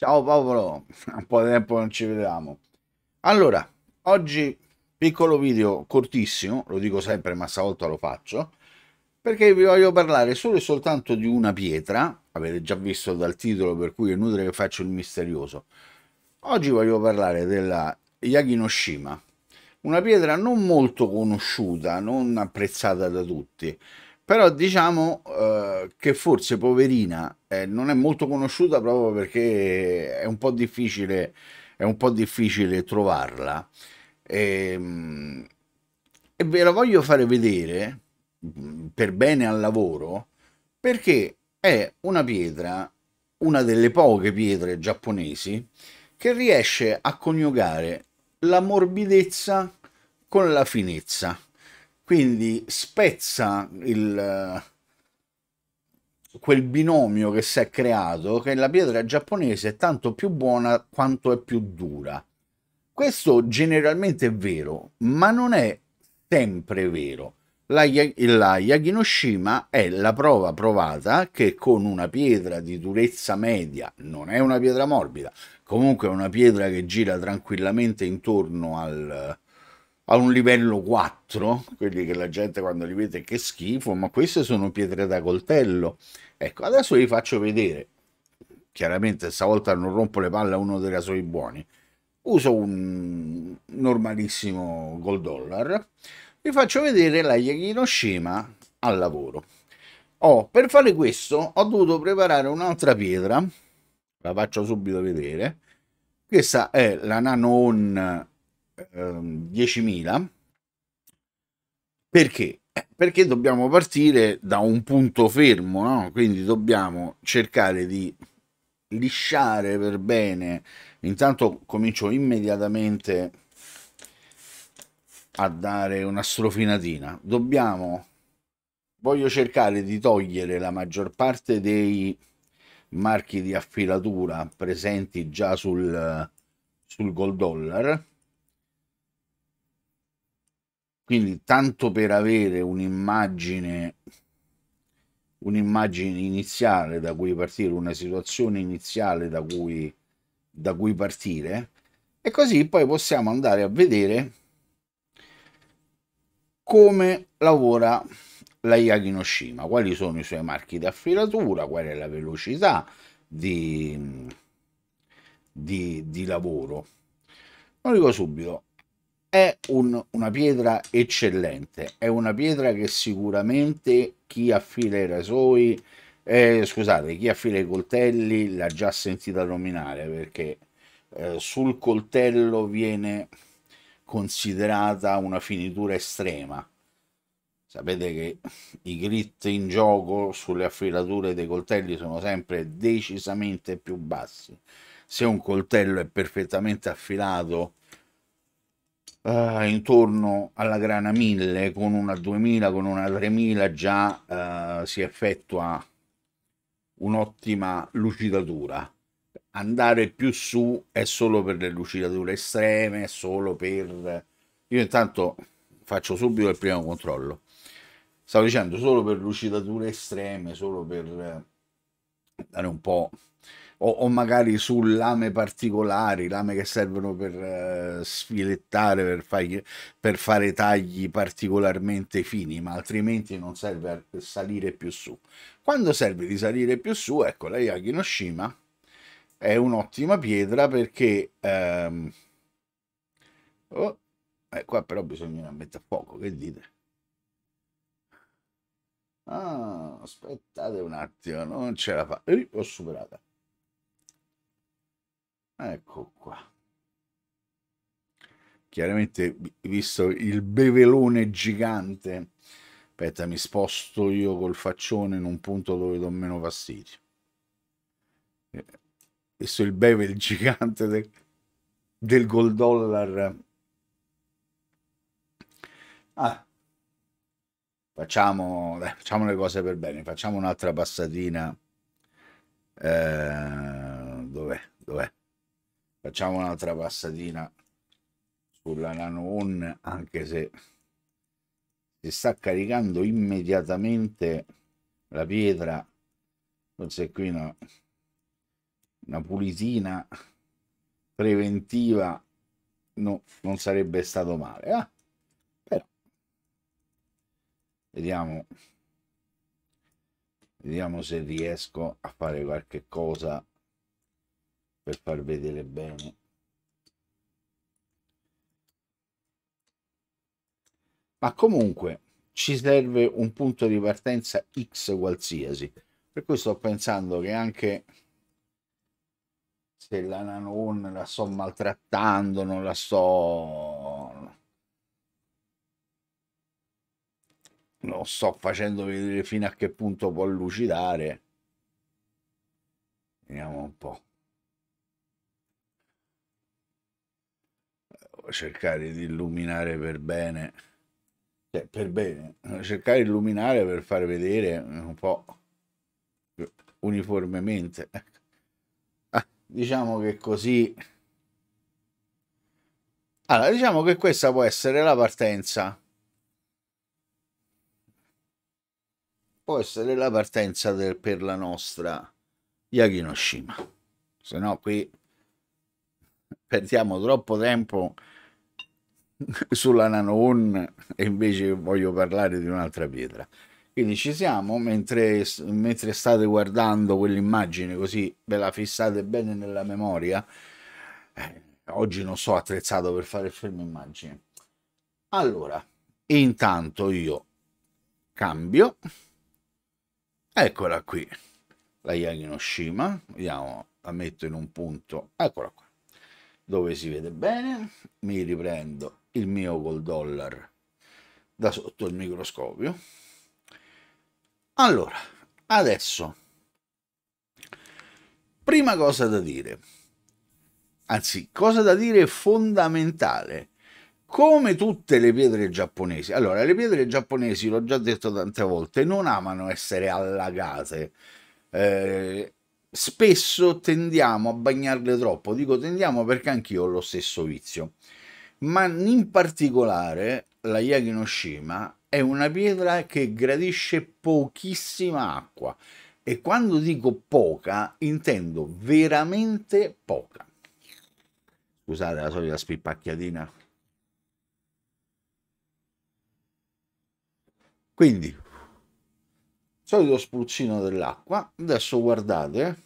Ciao Paolo, un po' di tempo non ci vediamo. Allora, oggi piccolo video cortissimo, lo dico sempre ma stavolta lo faccio, perché vi voglio parlare solo e soltanto di una pietra, avete già visto dal titolo per cui è inutile che faccio il misterioso. Oggi voglio parlare della Yaginoshima, una pietra non molto conosciuta, non apprezzata da tutti, però diciamo eh, che forse poverina eh, non è molto conosciuta proprio perché è un po' difficile, un po difficile trovarla e, ehm, e, ve la voglio fare vedere mm, per bene al lavoro perché è una pietra una delle poche pietre giapponesi che riesce a coniugare la morbidezza con la finezza quindi spezza il, eh, quel binomio che si è creato che la pietra giapponese è tanto più buona quanto è più dura. Questo generalmente è vero, ma non è sempre vero. La, la Yaginoshima è la prova provata che con una pietra di durezza media, non è una pietra morbida, comunque è una pietra che gira tranquillamente intorno al, a un livello 4, quelli che la gente quando li vede che schifo, ma queste sono pietre da coltello. Ecco, adesso vi faccio vedere. Chiaramente stavolta non rompo le palle a uno dei rasoi buoni. Uso un normalissimo gold dollar. Vi faccio vedere la Yaginoshima al lavoro. Oh, per fare questo ho dovuto preparare un'altra pietra. La faccio subito vedere. Questa è la Nanon ehm, 10.000. Perché? Eh, perché dobbiamo partire da un punto fermo, no? quindi dobbiamo cercare di lisciare per bene. Intanto comincio immediatamente a dare una strofinatina. Dobbiamo, voglio cercare di togliere la maggior parte dei marchi di affilatura presenti già sul, sul gold dollar quindi tanto per avere un'immagine un'immagine iniziale da cui partire, una situazione iniziale da cui, da cui partire e così poi possiamo andare a vedere come lavora la Yaginoshima, quali sono i suoi marchi di affilatura, qual è la velocità di, di, di lavoro. Lo dico subito, è un, una pietra eccellente, è una pietra che sicuramente chi affila i rasoi, eh, scusate, chi affila i coltelli l'ha già sentita nominare perché eh, sul coltello viene considerata una finitura estrema. Sapete che i grit in gioco sulle affilature dei coltelli sono sempre decisamente più bassi. Se un coltello è perfettamente affilato uh, intorno alla grana 1000 con una 2000 con una 3000 già uh, si effettua un'ottima lucidatura andare più su è solo per le lucidature estreme è solo per io intanto faccio subito il primo controllo stavo dicendo solo per lucidature estreme solo per eh, dare un po' o, o magari su lame particolari, lame che servono per uh, sfilettare, per, fargli, per fare tagli particolarmente fini, ma altrimenti non serve a salire più su. Quando serve di salire più su, ecco, la Yaginoshima è un'ottima pietra perché... Um, oh, eh, qua però bisogna mettere a fuoco, che dite? Ah, aspettate un attimo, non ce la fa. Eh, l'ho superata. Ecco qua. Chiaramente, visto il bevelone gigante, aspetta, mi sposto io col faccione in un punto dove do meno fastidio. Eh, visto il bevel gigante del, del gold dollar. Ah, Facciamo, dai, facciamo, le cose per bene, facciamo un'altra passatina. Eh, dov'è? Dov'è? Facciamo un'altra passatina sulla Nano On, anche se si sta caricando immediatamente la pietra. Forse qui una, una pulitina preventiva no, non sarebbe stato male. Eh? Però. Vediamo. Vediamo se riesco a fare qualche cosa per far vedere bene ma comunque ci serve un punto di partenza x qualsiasi per cui sto pensando che anche se la nano la sto maltrattando non la sto non sto facendo vedere fino a che punto può lucidare vediamo un po' cercare di illuminare per bene, cioè per bene, cercare di illuminare per far vedere un po' uniformemente. Ah, diciamo che così... Allora, diciamo che questa può essere la partenza. Può essere la partenza del, per la nostra Yaginoshima. Se no qui perdiamo troppo tempo sulla Nano On e invece voglio parlare di un'altra pietra. Quindi ci siamo, mentre, mentre state guardando quell'immagine così ve la fissate bene nella memoria. Eh, oggi non sono attrezzato per fare il fermo immagine. Allora, intanto io cambio. Eccola qui, la Yaginoshima. Vediamo, la metto in un punto. Eccola qua dove si vede bene, mi riprendo il mio gold dollar da sotto il microscopio. Allora, adesso, prima cosa da dire, anzi, cosa da dire fondamentale, come tutte le pietre giapponesi, allora, le pietre giapponesi, l'ho già detto tante volte, non amano essere allagate, eh, spesso tendiamo a bagnarle troppo, dico tendiamo perché anch'io ho lo stesso vizio ma in particolare la Yaginoshima è una pietra che gradisce pochissima acqua e quando dico poca intendo veramente poca. Scusate la solita spippacchiatina. Quindi, solito spruzzino dell'acqua, adesso guardate,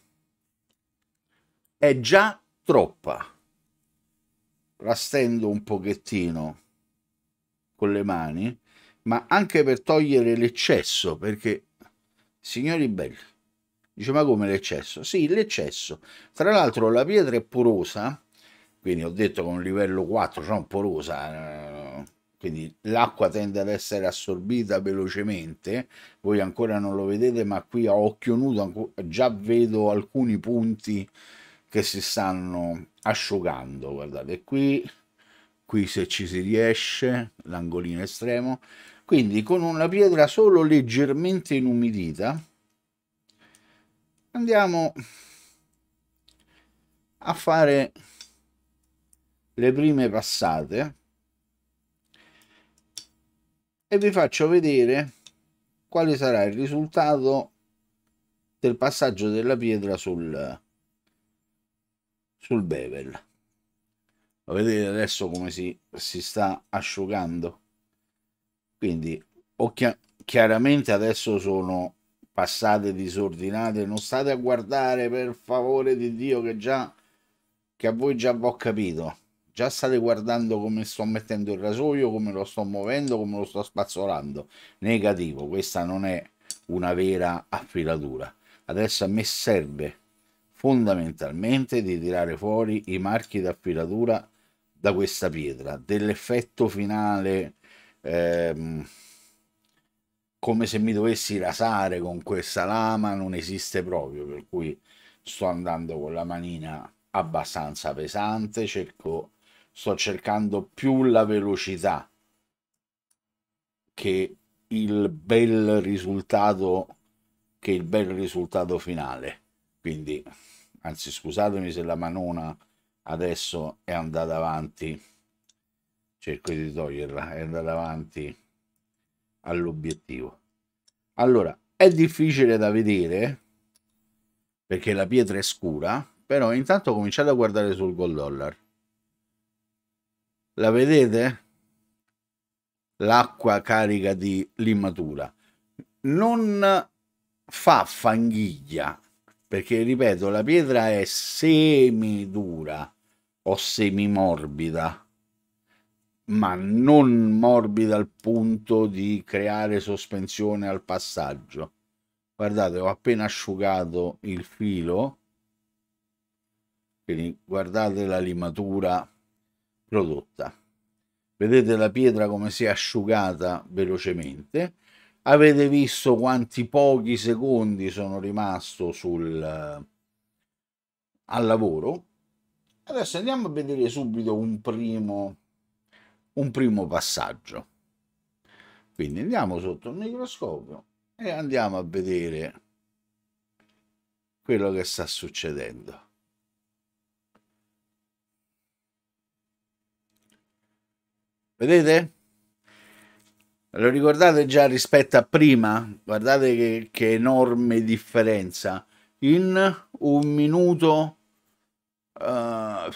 è già troppa rastendo un pochettino con le mani, ma anche per togliere l'eccesso, perché, signori belli, dice ma come l'eccesso? Sì, l'eccesso. Tra l'altro la pietra è porosa, quindi ho detto con un livello 4 cioè un porosa, eh, quindi l'acqua tende ad essere assorbita velocemente, voi ancora non lo vedete, ma qui a occhio nudo già vedo alcuni punti che si stanno asciugando guardate qui qui se ci si riesce l'angolino estremo quindi con una pietra solo leggermente inumidita andiamo a fare le prime passate e vi faccio vedere quale sarà il risultato del passaggio della pietra sul, sul bevel lo vedete adesso come si, si sta asciugando quindi chi chiaramente adesso sono passate disordinate non state a guardare per favore di dio che già che a voi già ho capito già state guardando come sto mettendo il rasoio come lo sto muovendo come lo sto spazzolando negativo questa non è una vera affilatura adesso a me serve fondamentalmente di tirare fuori i marchi d'affilatura da questa pietra, dell'effetto finale ehm, come se mi dovessi rasare con questa lama non esiste proprio, per cui sto andando con la manina abbastanza pesante, cerco, sto cercando più la velocità che il bel risultato che il bel risultato finale quindi anzi scusatemi se la manona adesso è andata avanti cerco di toglierla è andata avanti all'obiettivo allora è difficile da vedere perché la pietra è scura però intanto cominciate a guardare sul gold dollar la vedete l'acqua carica di limatura non fa fanghiglia perché ripeto la pietra è semi dura o semimorbida ma non morbida al punto di creare sospensione al passaggio guardate ho appena asciugato il filo quindi guardate la limatura prodotta vedete la pietra come si è asciugata velocemente avete visto quanti pochi secondi sono rimasto sul, al lavoro. Adesso andiamo a vedere subito un primo, un primo passaggio. Quindi andiamo sotto il microscopio e andiamo a vedere quello che sta succedendo. Vedete? Lo ricordate già rispetto a prima? Guardate che, che enorme differenza. In un minuto... Uh,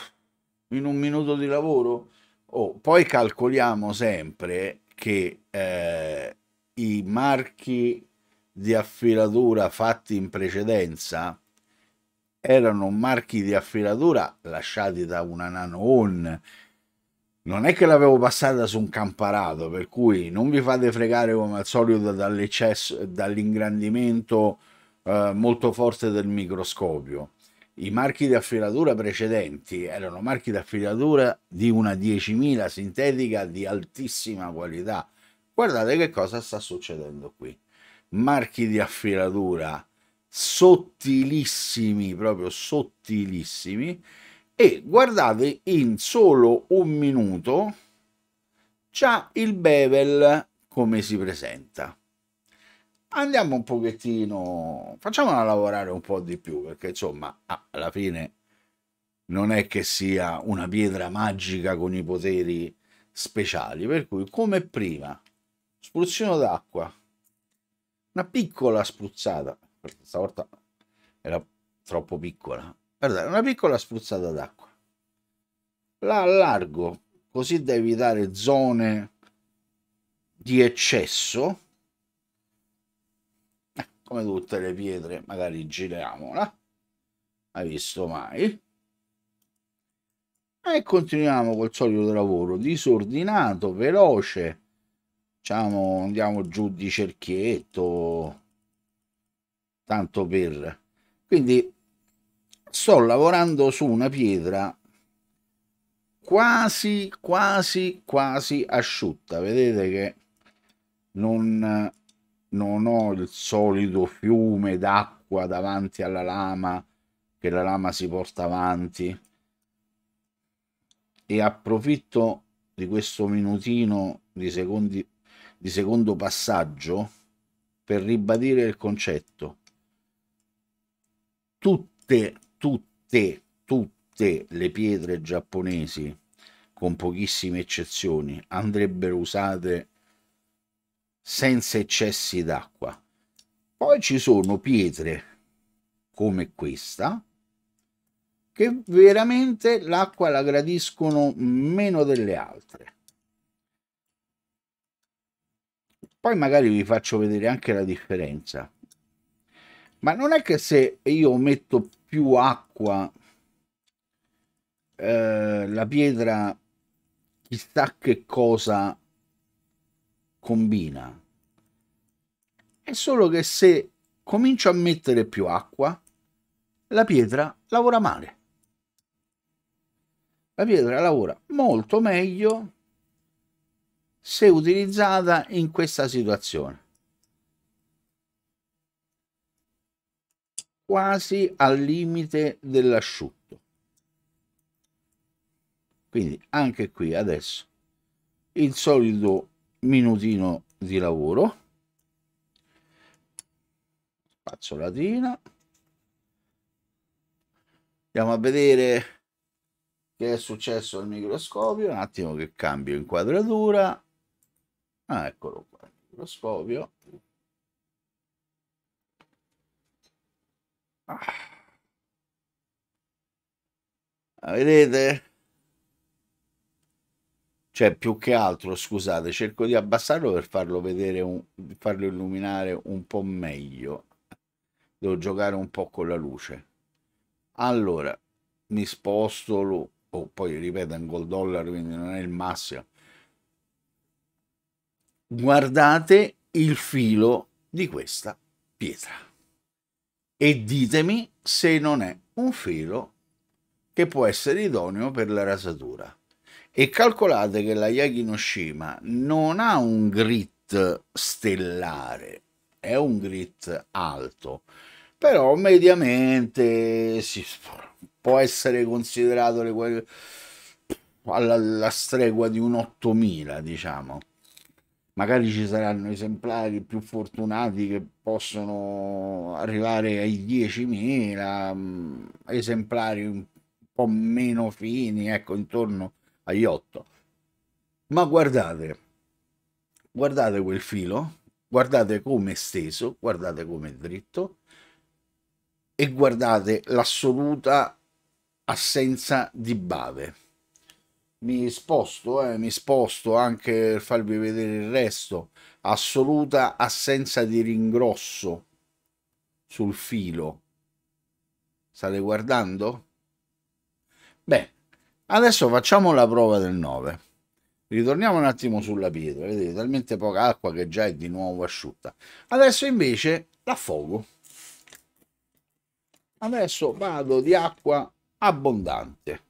in un minuto di lavoro? Oh, poi calcoliamo sempre che eh, i marchi di affilatura fatti in precedenza erano marchi di affilatura lasciati da una nano on non è che l'avevo passata su un camparato, per cui non vi fate fregare come al solito dall'eccesso, dall'ingrandimento eh, molto forte del microscopio. I marchi di affilatura precedenti erano marchi di affilatura di una 10.000 sintetica di altissima qualità. Guardate che cosa sta succedendo qui. Marchi di affilatura sottilissimi, proprio sottilissimi, e guardate in solo un minuto già il bevel come si presenta andiamo un pochettino facciamola lavorare un po' di più perché insomma ah, alla fine non è che sia una pietra magica con i poteri speciali per cui come prima spruzzino d'acqua una piccola spruzzata stavolta era troppo piccola guardate, una piccola spruzzata d'acqua. La allargo così da evitare zone di eccesso. Eh, come tutte le pietre, magari giriamola. Hai visto mai? E continuiamo col solito lavoro disordinato, veloce. Diciamo, andiamo giù di cerchietto. Tanto per... Quindi sto lavorando su una pietra quasi quasi quasi asciutta vedete che non, non ho il solito fiume d'acqua davanti alla lama che la lama si porta avanti e approfitto di questo minutino di, secondi, di secondo passaggio per ribadire il concetto tutte tutte, tutte le pietre giapponesi, con pochissime eccezioni, andrebbero usate senza eccessi d'acqua. Poi ci sono pietre come questa, che veramente l'acqua la gradiscono meno delle altre. Poi magari vi faccio vedere anche la differenza. Ma non è che se io metto più acqua eh, la pietra chissà che cosa combina è solo che se comincio a mettere più acqua la pietra lavora male la pietra lavora molto meglio se utilizzata in questa situazione quasi al limite dell'asciutto. Quindi anche qui adesso il solito minutino di lavoro, spazzolatina, andiamo a vedere che è successo al microscopio, un attimo che cambio inquadratura, ah, eccolo qua, il microscopio, La ah. vedete? Cioè, più che altro, scusate, cerco di abbassarlo per farlo vedere, un, farlo illuminare un po' meglio. Devo giocare un po' con la luce. Allora, mi sposto, o oh, poi ripeto, è un gold dollar, quindi non è il massimo. Guardate il filo di questa pietra e ditemi se non è un filo che può essere idoneo per la rasatura. E calcolate che la Yaginoshima non ha un grit stellare, è un grit alto, però mediamente si può essere considerato le, alla, alla stregua di un 8000, diciamo magari ci saranno esemplari più fortunati che possono arrivare ai 10.000, mm, esemplari un po' meno fini, ecco, intorno agli 8. Ma guardate, guardate quel filo, guardate come è steso, guardate come è dritto e guardate l'assoluta assenza di bave mi sposto, eh, mi sposto anche per farvi vedere il resto. Assoluta assenza di ringrosso sul filo. State guardando? Beh, adesso facciamo la prova del 9. Ritorniamo un attimo sulla pietra, vedete, talmente poca acqua che già è di nuovo asciutta. Adesso invece la fogo. Adesso vado di acqua abbondante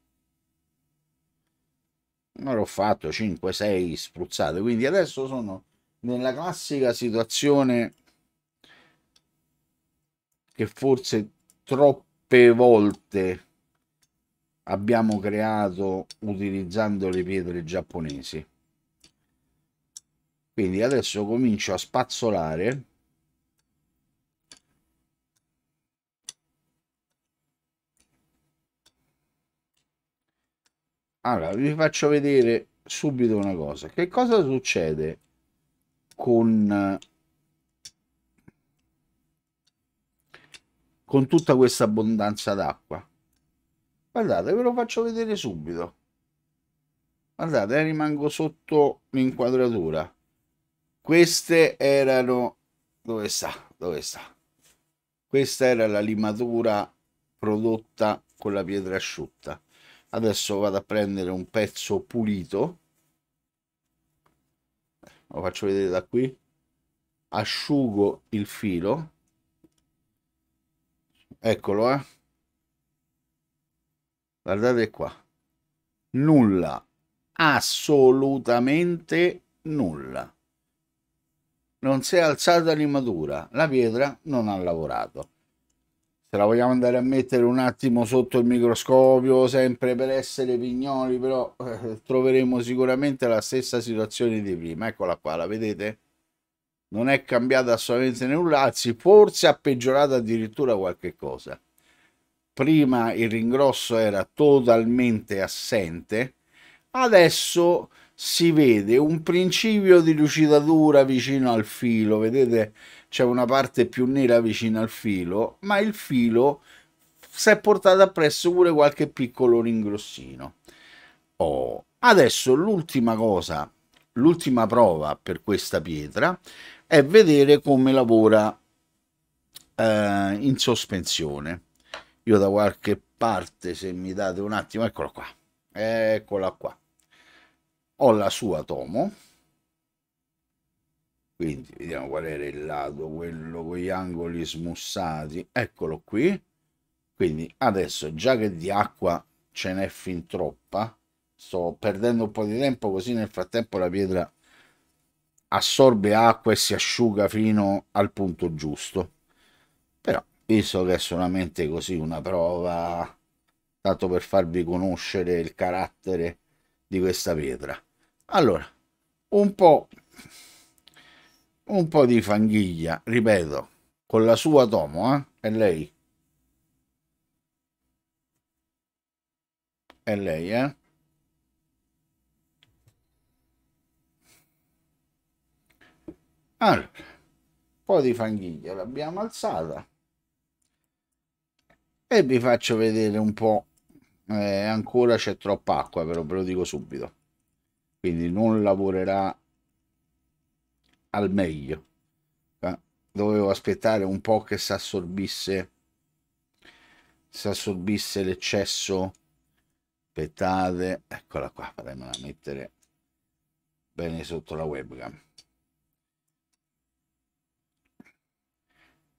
non ho fatto 5-6 spruzzate, quindi adesso sono nella classica situazione che forse troppe volte abbiamo creato utilizzando le pietre giapponesi. Quindi adesso comincio a spazzolare allora vi faccio vedere subito una cosa che cosa succede con con tutta questa abbondanza d'acqua guardate ve lo faccio vedere subito guardate eh, rimango sotto l'inquadratura queste erano dove sta dove sta questa era la limatura prodotta con la pietra asciutta adesso vado a prendere un pezzo pulito lo faccio vedere da qui asciugo il filo eccolo eh guardate qua nulla assolutamente nulla non si è alzata limatura la pietra non ha lavorato se la vogliamo andare a mettere un attimo sotto il microscopio, sempre per essere pignoli, però eh, troveremo sicuramente la stessa situazione di prima. Eccola qua, la vedete? Non è cambiata assolutamente nulla, anzi forse ha peggiorato addirittura qualche cosa. Prima il ringrosso era totalmente assente, adesso si vede un principio di lucidatura vicino al filo, vedete? c'è una parte più nera vicino al filo, ma il filo si è portato appresso pure qualche piccolo ringrossino. Oh. Adesso l'ultima cosa, l'ultima prova per questa pietra è vedere come lavora eh, in sospensione. Io da qualche parte, se mi date un attimo, eccola qua, eccola qua. Ho la sua tomo quindi vediamo qual era il lato, quello con gli angoli smussati. Eccolo qui. Quindi adesso già che di acqua ce n'è fin troppa, sto perdendo un po' di tempo così nel frattempo la pietra assorbe acqua e si asciuga fino al punto giusto. Però visto che è solamente così una prova, tanto per farvi conoscere il carattere di questa pietra. Allora, un po' un po' di fanghiglia, ripeto, con la sua tomo, eh? È lei. È lei, eh? Allora, ah, un po' di fanghiglia l'abbiamo alzata e vi faccio vedere un po'. Eh, ancora c'è troppa acqua, però ve lo dico subito. Quindi non lavorerà al meglio. Eh, dovevo aspettare un po' che si assorbisse, si assorbisse l'eccesso. Aspettate, eccola qua, faremela mettere bene sotto la webcam.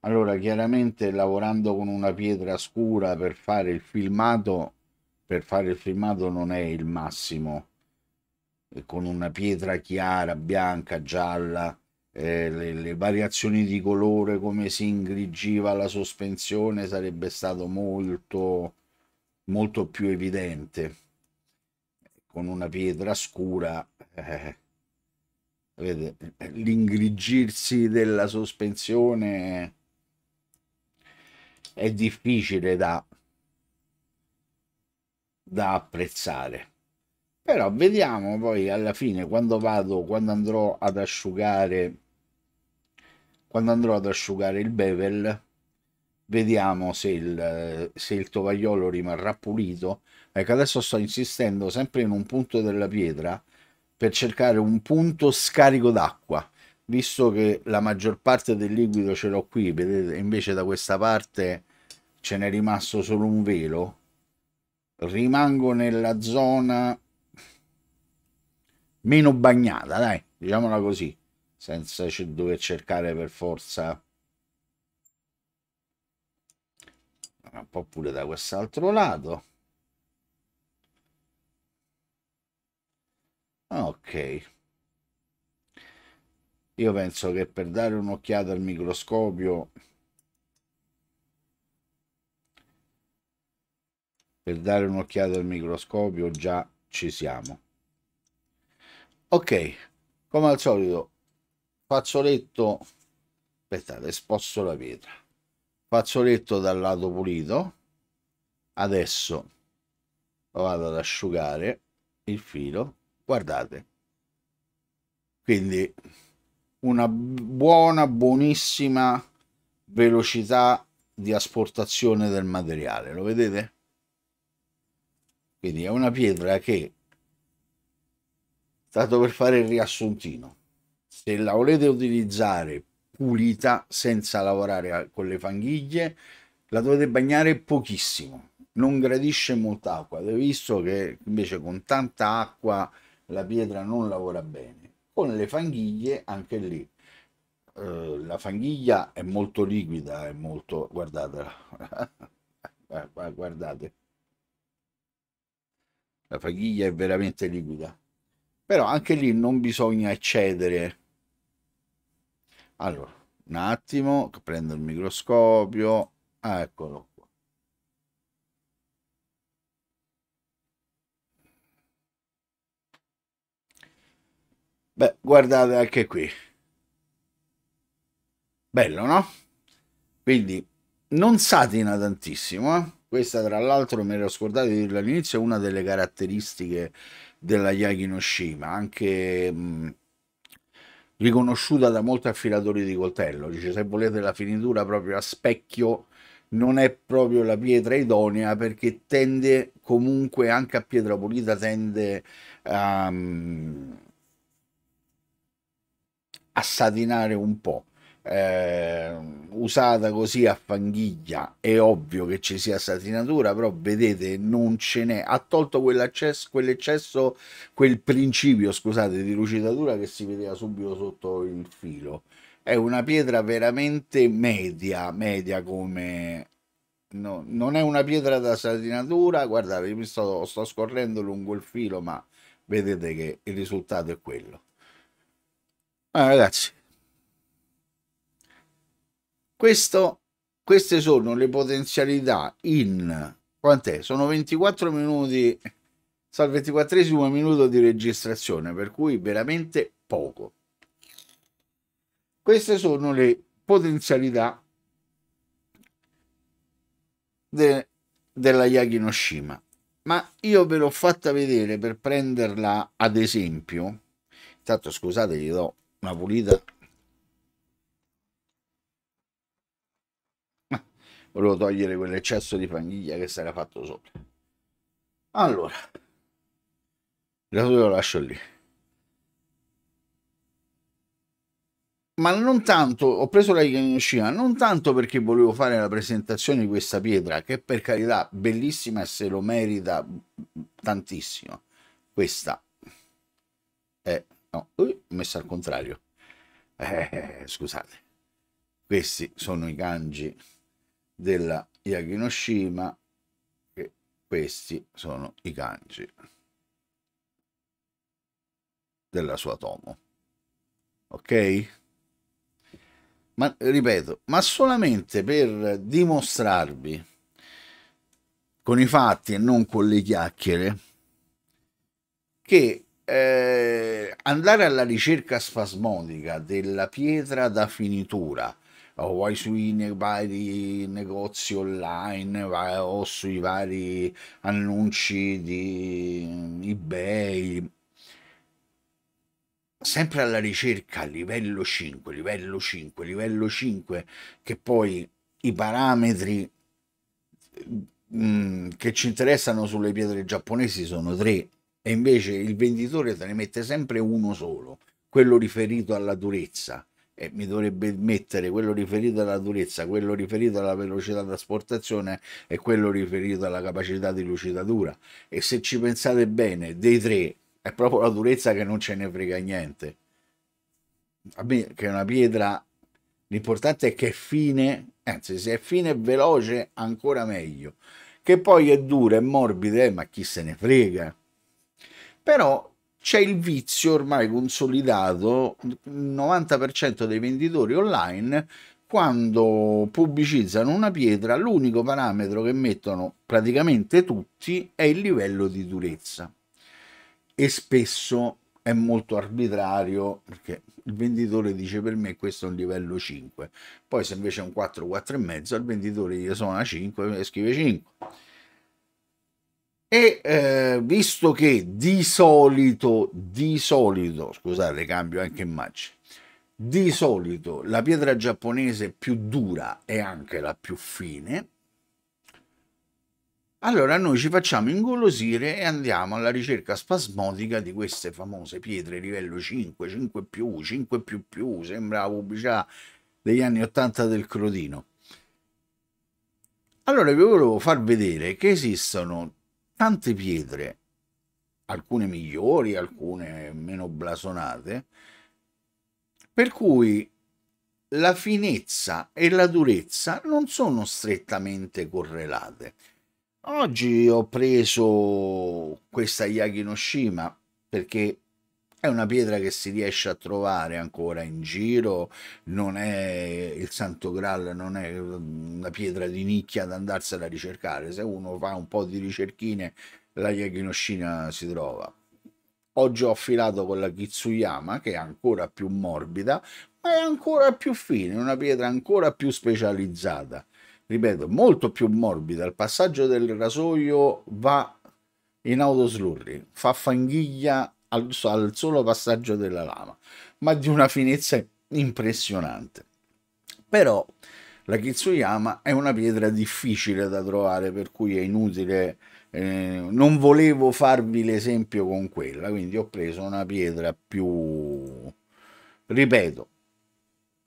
Allora, chiaramente lavorando con una pietra scura per fare il filmato, per fare il filmato non è il massimo. E con una pietra chiara, bianca, gialla, eh, le, le, variazioni di colore, come si ingrigiva la sospensione, sarebbe stato molto, molto più evidente. Con una pietra scura, eh, l'ingrigirsi della sospensione è difficile da, da apprezzare però vediamo poi alla fine quando vado quando andrò ad asciugare quando andrò ad asciugare il bevel vediamo se il, se il tovagliolo rimarrà pulito ecco adesso sto insistendo sempre in un punto della pietra per cercare un punto scarico d'acqua visto che la maggior parte del liquido ce l'ho qui vedete invece da questa parte ce n'è rimasto solo un velo rimango nella zona meno bagnata dai diciamola così senza dover cercare per forza un po' pure da quest'altro lato ok io penso che per dare un'occhiata al microscopio per dare un'occhiata al microscopio già ci siamo ok come al solito fazzoletto aspettate sposto la pietra fazzoletto dal lato pulito adesso vado ad asciugare il filo guardate quindi una buona buonissima velocità di asportazione del materiale lo vedete quindi è una pietra che tanto per fare il riassuntino se la volete utilizzare pulita senza lavorare con le fanghiglie la dovete bagnare pochissimo non gradisce molta acqua avete visto che invece con tanta acqua la pietra non lavora bene con le fanghiglie anche lì eh, la fanghiglia è molto liquida è molto guardatela guardate la fanghiglia è veramente liquida però anche lì non bisogna eccedere allora, un attimo, prendo il microscopio, ah, eccolo qua. Beh, guardate anche qui. Bello, no? Quindi non satina tantissimo, eh? Questa tra l'altro mi ero scordato di dirlo all'inizio, è una delle caratteristiche della Yaginoshima, anche... Mh, riconosciuta da molti affilatori di coltello. Dice se volete la finitura proprio a specchio non è proprio la pietra idonea perché tende comunque anche a pietra pulita tende a, ehm, a satinare un po' eh, usata così a fanghiglia è ovvio che ci sia satinatura però vedete non ce n'è ha tolto quell'eccesso quel principio scusate di lucidatura che si vedeva subito sotto il filo è una pietra veramente media media come no, non è una pietra da satinatura guardate io mi sto, sto scorrendo lungo il filo ma vedete che il risultato è quello ah, ragazzi questo, queste sono le potenzialità in quant'è? Sono 24 minuti, sono il 24 minuto di registrazione, per cui veramente poco. Queste sono le potenzialità de, della Yaginoshima. Ma io ve l'ho fatta vedere per prenderla ad esempio. Intanto scusate, gli do una pulita volevo togliere quell'eccesso di fanghiglia che si era fatto sopra allora la lo lascio lì ma non tanto ho preso la Ikanoscina non tanto perché volevo fare la presentazione di questa pietra che per carità bellissima e se lo merita tantissimo questa è no, uh, messa al contrario eh, scusate questi sono i kanji della Yaginoshima, e questi sono i kanji della sua tomo. Ok? Ma ripeto, ma solamente per dimostrarvi con i fatti e non con le chiacchiere che eh, andare alla ricerca spasmodica della pietra da finitura o vai sui vari negozi online vai, o sui vari annunci di ebay sempre alla ricerca livello 5 livello 5 livello 5 che poi i parametri mm, che ci interessano sulle pietre giapponesi sono tre e invece il venditore te ne mette sempre uno solo quello riferito alla durezza e mi dovrebbe mettere quello riferito alla durezza, quello riferito alla velocità di trasportazione e quello riferito alla capacità di lucidatura. E se ci pensate bene, dei tre è proprio la durezza che non ce ne frega niente. Che è una pietra, l'importante è che è fine, anzi se è fine e veloce ancora meglio. Che poi è dura, e morbida, eh, ma chi se ne frega. Però c'è il vizio ormai consolidato, il 90% dei venditori online, quando pubblicizzano una pietra, l'unico parametro che mettono praticamente tutti è il livello di durezza. E spesso è molto arbitrario perché il venditore dice per me questo è un livello 5, poi se invece è un 4, 4,5 al venditore gli suona 5 e scrive 5 e eh, visto che di solito, di solito, scusate, cambio anche immagine, di solito la pietra giapponese più dura è anche la più fine, allora noi ci facciamo ingolosire e andiamo alla ricerca spasmodica di queste famose pietre livello 5, 5 più, 5 più più, sembra la pubblicità degli anni 80 del Crodino. Allora vi volevo far vedere che esistono tante pietre, alcune migliori, alcune meno blasonate, per cui la finezza e la durezza non sono strettamente correlate. Oggi ho preso questa Yaginoshima perché è una pietra che si riesce a trovare ancora in giro, non è il Santo Graal, non è mm, una pietra di nicchia da andarsela a ricercare. Se uno fa un po' di ricerchine, la Yaginoscina si trova. Oggi ho affilato con la Kitsuyama, che è ancora più morbida, ma è ancora più fine, una pietra ancora più specializzata. Ripeto, molto più morbida. Il passaggio del rasoio va in autoslurri, fa fanghiglia al, al solo passaggio della lama, ma di una finezza impressionante. Però la Kitsuyama è una pietra difficile da trovare, per cui è inutile, eh, non volevo farvi l'esempio con quella, quindi ho preso una pietra più, ripeto,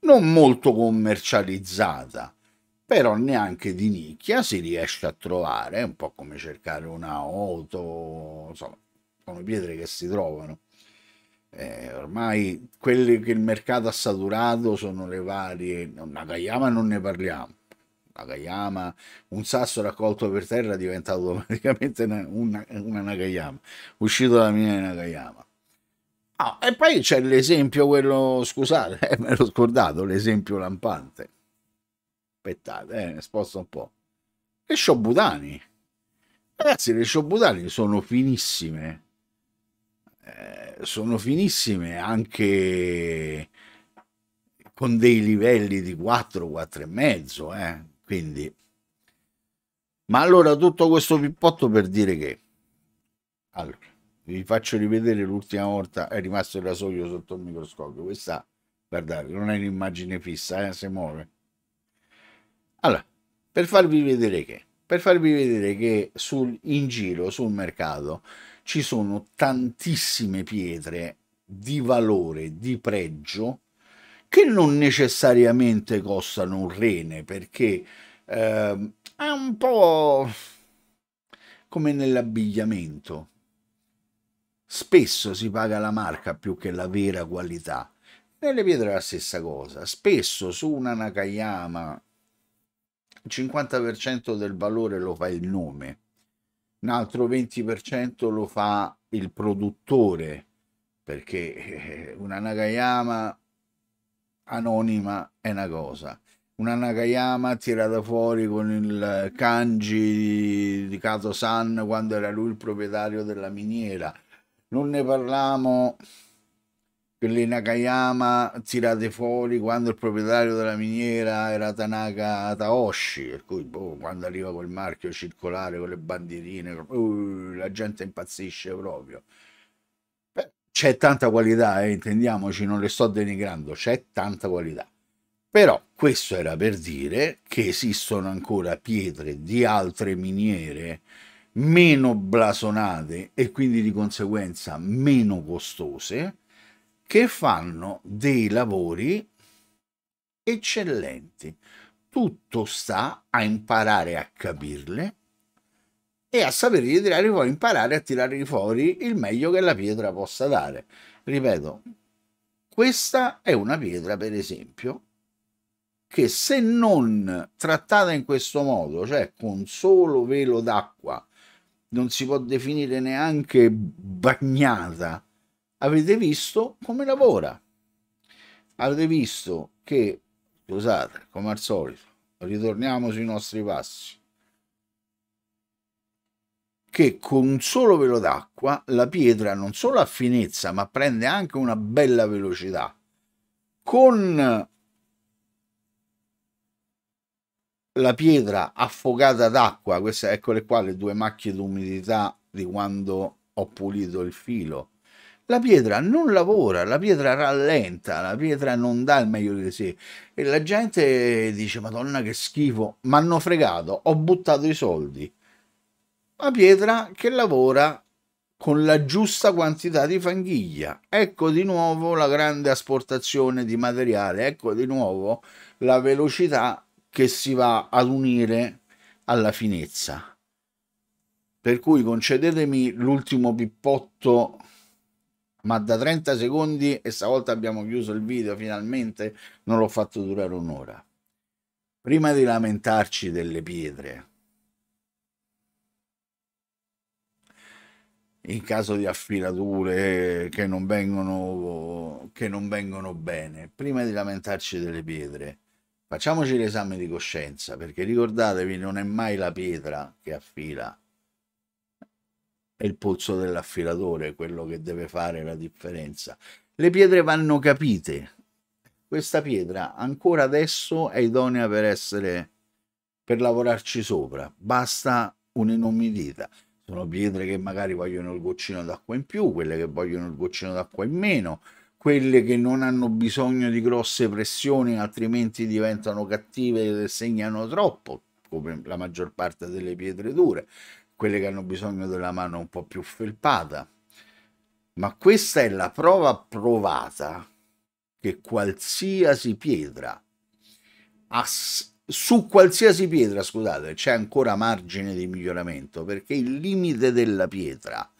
non molto commercializzata, però neanche di nicchia si riesce a trovare, è un po' come cercare un'auto, insomma, sono pietre che si trovano. Eh, ormai quelli che il mercato ha saturato sono le varie. Nakayama non ne parliamo. Nakayama, un sasso raccolto per terra è diventato automaticamente una, una, una Nakayama, uscito dalla mia Nakayama. Ah, e poi c'è l'esempio, quello, scusate, eh, me l'ho scordato, l'esempio lampante. Aspettate, eh, sposto un po'. Le Shobutani. Ragazzi, le Shobutani sono finissime eh, sono finissime anche con dei livelli di 4, 4 e mezzo, eh? quindi ma allora tutto questo pippotto per dire che allora vi faccio rivedere l'ultima volta è rimasto il rasoio sotto il microscopio questa guardate non è un'immagine fissa eh? si muove allora per farvi vedere che per farvi vedere che sul, in giro sul mercato ci sono tantissime pietre di valore, di pregio, che non necessariamente costano un rene, perché eh, è un po' come nell'abbigliamento. Spesso si paga la marca più che la vera qualità. Nelle pietre è la stessa cosa. Spesso su una Nakayama il 50% del valore lo fa il nome un altro 20% lo fa il produttore, perché eh, una Nagayama anonima è una cosa, una Nagayama tirata fuori con il kanji di Kato-san quando era lui il proprietario della miniera, non ne parliamo quelle le Nakayama tirate fuori quando il proprietario della miniera era Tanaka Taoshi, per cui boh, quando arriva quel marchio circolare con le bandierine, uh, la gente impazzisce proprio. C'è tanta qualità, eh, intendiamoci, non le sto denigrando, c'è tanta qualità. Però questo era per dire che esistono ancora pietre di altre miniere meno blasonate e quindi di conseguenza meno costose, che fanno dei lavori eccellenti. Tutto sta a imparare a capirle e a saperli tirare fuori, imparare a tirare fuori il meglio che la pietra possa dare. Ripeto, questa è una pietra, per esempio, che se non trattata in questo modo, cioè con solo velo d'acqua, non si può definire neanche bagnata, avete visto come lavora. Avete visto che, scusate, come al solito, ritorniamo sui nostri passi, che con un solo velo d'acqua la pietra non solo ha finezza, ma prende anche una bella velocità. Con la pietra affogata d'acqua, queste eccole qua le due macchie d'umidità di quando ho pulito il filo la pietra non lavora, la pietra rallenta, la pietra non dà il meglio di sé e la gente dice madonna che schifo, mi hanno fregato, ho buttato i soldi. La pietra che lavora con la giusta quantità di fanghiglia. Ecco di nuovo la grande asportazione di materiale, ecco di nuovo la velocità che si va ad unire alla finezza. Per cui concedetemi l'ultimo pippotto ma da 30 secondi e stavolta abbiamo chiuso il video finalmente, non l'ho fatto durare un'ora. Prima di lamentarci delle pietre, in caso di affilature che non vengono, che non vengono bene, prima di lamentarci delle pietre, facciamoci l'esame di coscienza, perché ricordatevi, non è mai la pietra che affila, è il polso dell'affilatore quello che deve fare la differenza. Le pietre vanno capite. Questa pietra ancora adesso è idonea per essere per lavorarci sopra, basta un'inommidita. Sono pietre che magari vogliono il goccino d'acqua in più, quelle che vogliono il goccino d'acqua in meno, quelle che non hanno bisogno di grosse pressioni altrimenti diventano cattive e segnano troppo come la maggior parte delle pietre dure quelle che hanno bisogno della mano un po' più felpata. Ma questa è la prova provata che qualsiasi pietra, su qualsiasi pietra, scusate, c'è ancora margine di miglioramento, perché il limite della pietra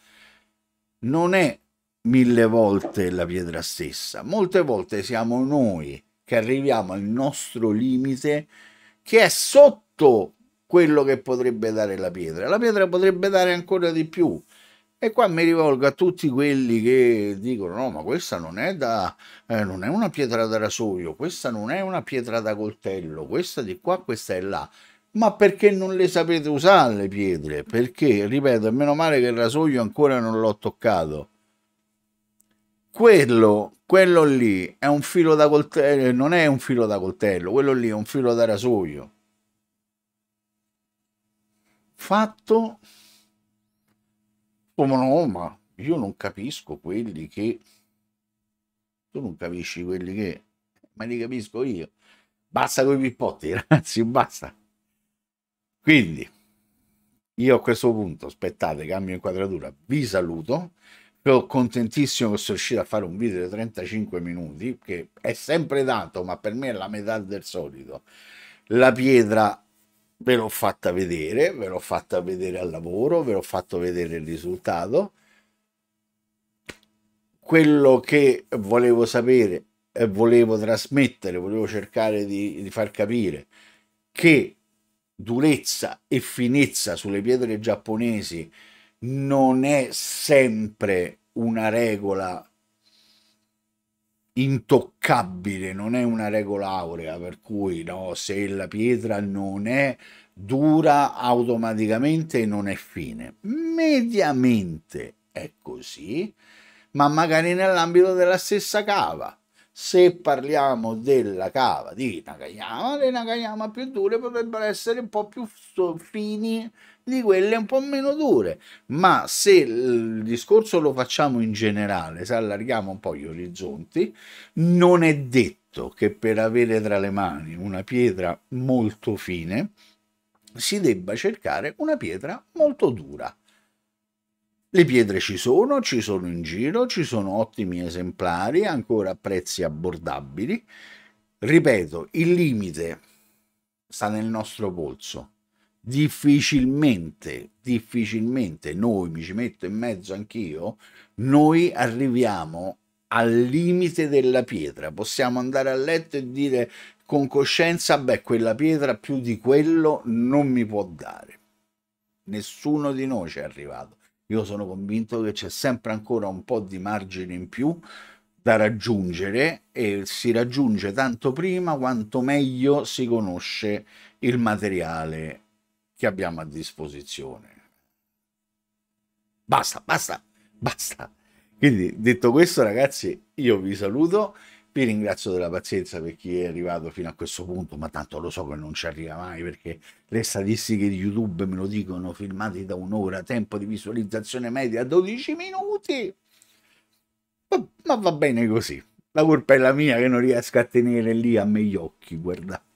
non è mille volte la pietra stessa, molte volte siamo noi che arriviamo al nostro limite che è sotto quello che potrebbe dare la pietra. La pietra potrebbe dare ancora di più. E qua mi rivolgo a tutti quelli che dicono: no, ma questa non è, da, eh, non è una pietra da rasoio, questa non è una pietra da coltello, questa di qua, questa è là. Ma perché non le sapete usare le pietre? Perché, ripeto, meno male che il rasoio ancora non l'ho toccato. Quello, quello lì è un filo da coltello, non è un filo da coltello, quello lì è un filo da rasoio fatto come no, ma io non capisco quelli che tu non capisci quelli che ma li capisco io. Basta con i pippotti, ragazzi, basta. Quindi io a questo punto, aspettate, cambio inquadratura, vi saluto. Sono contentissimo che sono riuscito a fare un video di 35 minuti, che è sempre tanto, ma per me è la metà del solito. La pietra ve l'ho fatta vedere, ve l'ho fatta vedere al lavoro, ve l'ho fatto vedere il risultato. Quello che volevo sapere e volevo trasmettere, volevo cercare di, di far capire che durezza e finezza sulle pietre giapponesi non è sempre una regola intoccabile, non è una regola aurea, per cui no, se la pietra non è dura automaticamente non è fine. Mediamente è così, ma magari nell'ambito della stessa cava. Se parliamo della cava di Nakayama, le Nakayama più dure potrebbero essere un po' più fini di quelle un po' meno dure. Ma se il discorso lo facciamo in generale, se allarghiamo un po' gli orizzonti, non è detto che per avere tra le mani una pietra molto fine si debba cercare una pietra molto dura. Le pietre ci sono, ci sono in giro, ci sono ottimi esemplari, ancora a prezzi abbordabili. Ripeto, il limite sta nel nostro polso difficilmente, difficilmente noi, mi ci metto in mezzo anch'io, noi arriviamo al limite della pietra, possiamo andare a letto e dire con coscienza, beh, quella pietra più di quello non mi può dare. Nessuno di noi ci è arrivato. Io sono convinto che c'è sempre ancora un po' di margine in più da raggiungere e si raggiunge tanto prima quanto meglio si conosce il materiale che abbiamo a disposizione. Basta, basta, basta. Quindi detto questo ragazzi io vi saluto, vi ringrazio della pazienza per chi è arrivato fino a questo punto, ma tanto lo so che non ci arriva mai perché le statistiche di YouTube me lo dicono, filmati da un'ora, tempo di visualizzazione media 12 minuti. Ma, ma va bene così, la colpa è la mia che non riesco a tenere lì a me gli occhi, guardate.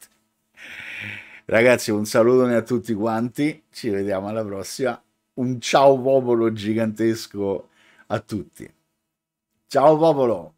Ragazzi, un salutone a tutti quanti, ci vediamo alla prossima. Un ciao popolo gigantesco a tutti. Ciao popolo!